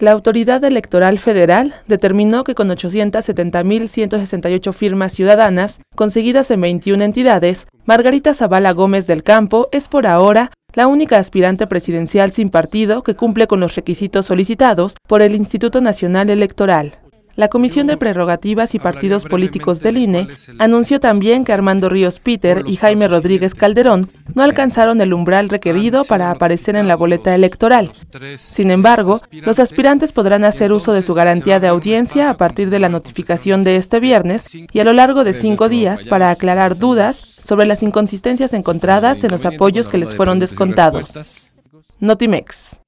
La Autoridad Electoral Federal determinó que con 870.168 firmas ciudadanas conseguidas en 21 entidades, Margarita Zavala Gómez del Campo es por ahora la única aspirante presidencial sin partido que cumple con los requisitos solicitados por el Instituto Nacional Electoral. La Comisión de Prerrogativas y Partidos Políticos del INE anunció también que Armando Ríos Peter y Jaime Rodríguez Calderón no alcanzaron el umbral requerido para aparecer en la boleta electoral. Sin embargo, los aspirantes podrán hacer uso de su garantía de audiencia a partir de la notificación de este viernes y a lo largo de cinco días para aclarar dudas sobre las inconsistencias encontradas en los apoyos que les fueron descontados. Notimex.